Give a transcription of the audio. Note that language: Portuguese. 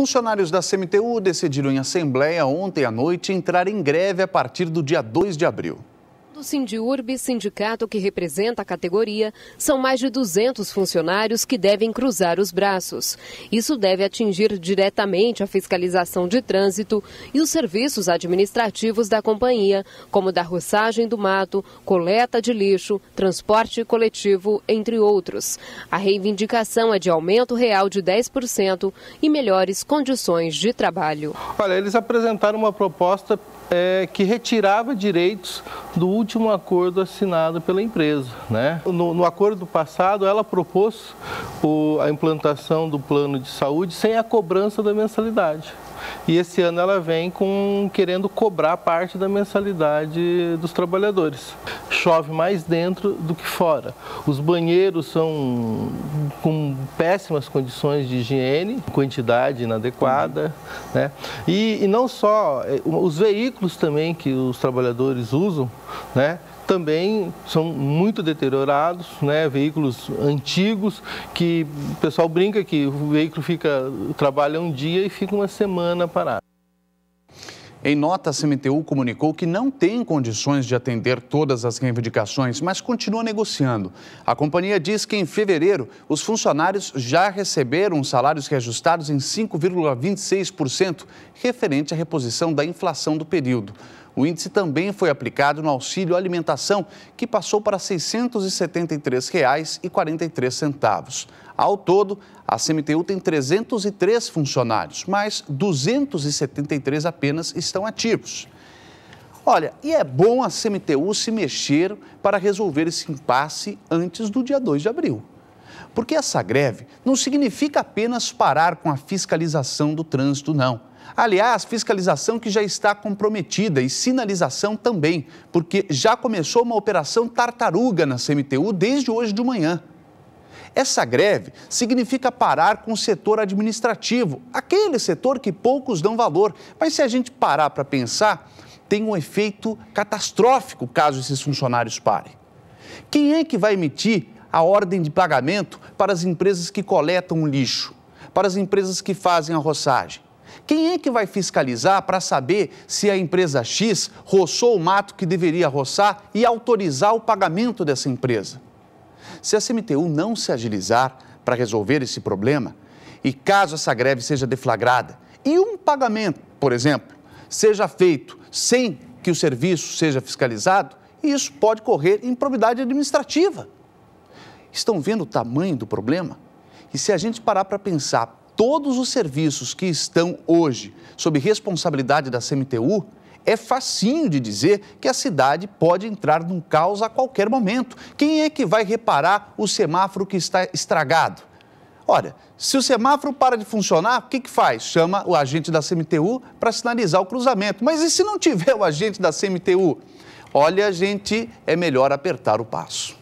Funcionários da CMTU decidiram em assembleia ontem à noite entrar em greve a partir do dia 2 de abril o Sindiurb, sindicato que representa a categoria, são mais de 200 funcionários que devem cruzar os braços. Isso deve atingir diretamente a fiscalização de trânsito e os serviços administrativos da companhia, como da roçagem do mato, coleta de lixo, transporte coletivo, entre outros. A reivindicação é de aumento real de 10% e melhores condições de trabalho. Olha, eles apresentaram uma proposta é, que retirava direitos do último último acordo assinado pela empresa. Né? No, no acordo passado, ela propôs o, a implantação do plano de saúde sem a cobrança da mensalidade. E esse ano ela vem com querendo cobrar parte da mensalidade dos trabalhadores. Chove mais dentro do que fora. Os banheiros são com péssimas condições de higiene, quantidade inadequada, né? E, e não só eh, os veículos também que os trabalhadores usam, né? também são muito deteriorados, né? veículos antigos que o pessoal brinca que o veículo fica trabalha um dia e fica uma semana parado. Em nota, a CMTU comunicou que não tem condições de atender todas as reivindicações, mas continua negociando. A companhia diz que em fevereiro os funcionários já receberam salários reajustados em 5,26%, referente à reposição da inflação do período. O índice também foi aplicado no auxílio alimentação, que passou para R$ 673,43. Ao todo, a CMTU tem 303 funcionários, mas 273 apenas estão ativos. Olha, e é bom a CMTU se mexer para resolver esse impasse antes do dia 2 de abril. Porque essa greve não significa apenas parar com a fiscalização do trânsito, não. Aliás, fiscalização que já está comprometida e sinalização também, porque já começou uma operação tartaruga na CMTU desde hoje de manhã. Essa greve significa parar com o setor administrativo, aquele setor que poucos dão valor. Mas se a gente parar para pensar, tem um efeito catastrófico caso esses funcionários parem. Quem é que vai emitir a ordem de pagamento para as empresas que coletam o lixo, para as empresas que fazem a roçagem? Quem é que vai fiscalizar para saber se a empresa X roçou o mato que deveria roçar e autorizar o pagamento dessa empresa? Se a CMTU não se agilizar para resolver esse problema, e caso essa greve seja deflagrada e um pagamento, por exemplo, seja feito sem que o serviço seja fiscalizado, isso pode correr improbidade administrativa. Estão vendo o tamanho do problema? E se a gente parar para pensar todos os serviços que estão hoje sob responsabilidade da CMTU, é facinho de dizer que a cidade pode entrar num caos a qualquer momento. Quem é que vai reparar o semáforo que está estragado? Olha, se o semáforo para de funcionar, o que, que faz? Chama o agente da CMTU para sinalizar o cruzamento. Mas e se não tiver o agente da CMTU? Olha, gente, é melhor apertar o passo.